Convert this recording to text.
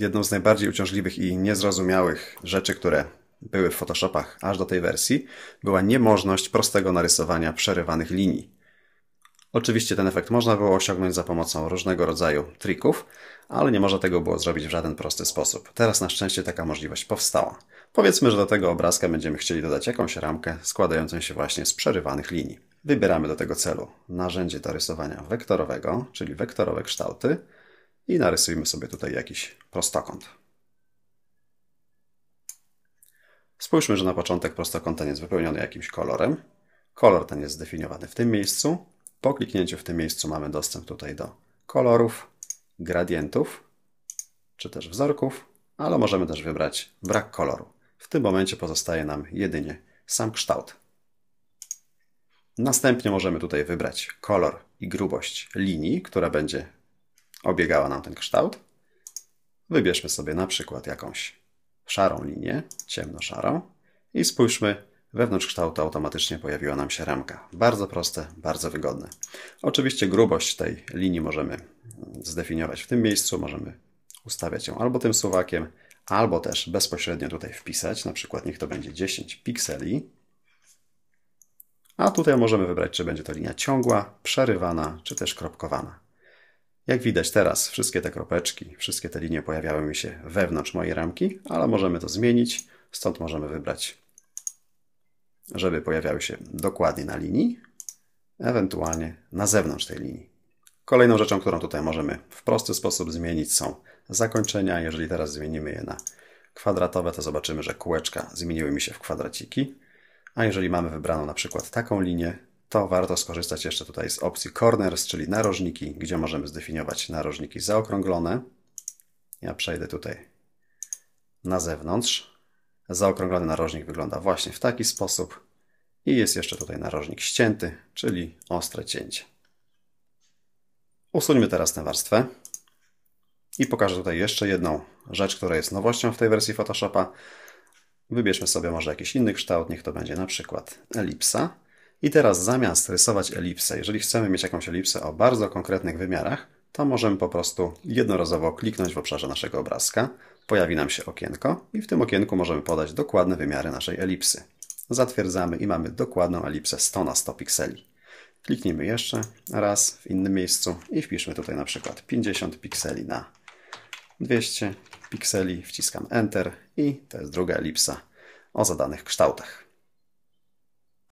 jedną z najbardziej uciążliwych i niezrozumiałych rzeczy, które były w Photoshopach aż do tej wersji, była niemożność prostego narysowania przerywanych linii. Oczywiście ten efekt można było osiągnąć za pomocą różnego rodzaju trików, ale nie można tego było zrobić w żaden prosty sposób. Teraz na szczęście taka możliwość powstała. Powiedzmy, że do tego obrazka będziemy chcieli dodać jakąś ramkę składającą się właśnie z przerywanych linii. Wybieramy do tego celu narzędzie do rysowania wektorowego, czyli wektorowe kształty, i narysujmy sobie tutaj jakiś prostokąt. Spójrzmy, że na początek prostokąt ten jest wypełniony jakimś kolorem. Kolor ten jest zdefiniowany w tym miejscu. Po kliknięciu w tym miejscu mamy dostęp tutaj do kolorów, gradientów, czy też wzorków, ale możemy też wybrać brak koloru. W tym momencie pozostaje nam jedynie sam kształt. Następnie możemy tutaj wybrać kolor i grubość linii, która będzie obiegała nam ten kształt. Wybierzmy sobie na przykład jakąś szarą linię, ciemno-szarą i spójrzmy, wewnątrz kształtu automatycznie pojawiła nam się ramka. Bardzo proste, bardzo wygodne. Oczywiście grubość tej linii możemy zdefiniować w tym miejscu, możemy ustawiać ją albo tym suwakiem, albo też bezpośrednio tutaj wpisać, na przykład niech to będzie 10 pikseli. A tutaj możemy wybrać, czy będzie to linia ciągła, przerywana, czy też kropkowana. Jak widać teraz, wszystkie te kropeczki, wszystkie te linie pojawiały mi się wewnątrz mojej ramki, ale możemy to zmienić, stąd możemy wybrać, żeby pojawiały się dokładnie na linii, ewentualnie na zewnątrz tej linii. Kolejną rzeczą, którą tutaj możemy w prosty sposób zmienić są zakończenia. Jeżeli teraz zmienimy je na kwadratowe, to zobaczymy, że kółeczka zmieniły mi się w kwadraciki. A jeżeli mamy wybraną na przykład taką linię, to warto skorzystać jeszcze tutaj z opcji corners, czyli narożniki, gdzie możemy zdefiniować narożniki zaokrąglone. Ja przejdę tutaj na zewnątrz. Zaokrąglony narożnik wygląda właśnie w taki sposób. I jest jeszcze tutaj narożnik ścięty, czyli ostre cięcie. Usuńmy teraz tę warstwę. I pokażę tutaj jeszcze jedną rzecz, która jest nowością w tej wersji Photoshopa. Wybierzmy sobie może jakiś inny kształt, niech to będzie na przykład elipsa. I teraz zamiast rysować elipsę, jeżeli chcemy mieć jakąś elipsę o bardzo konkretnych wymiarach, to możemy po prostu jednorazowo kliknąć w obszarze naszego obrazka, pojawi nam się okienko i w tym okienku możemy podać dokładne wymiary naszej elipsy. Zatwierdzamy i mamy dokładną elipsę 100 na 100 pikseli. Kliknijmy jeszcze raz w innym miejscu i wpiszmy tutaj na przykład 50 pikseli na 200 pikseli, wciskam Enter i to jest druga elipsa o zadanych kształtach.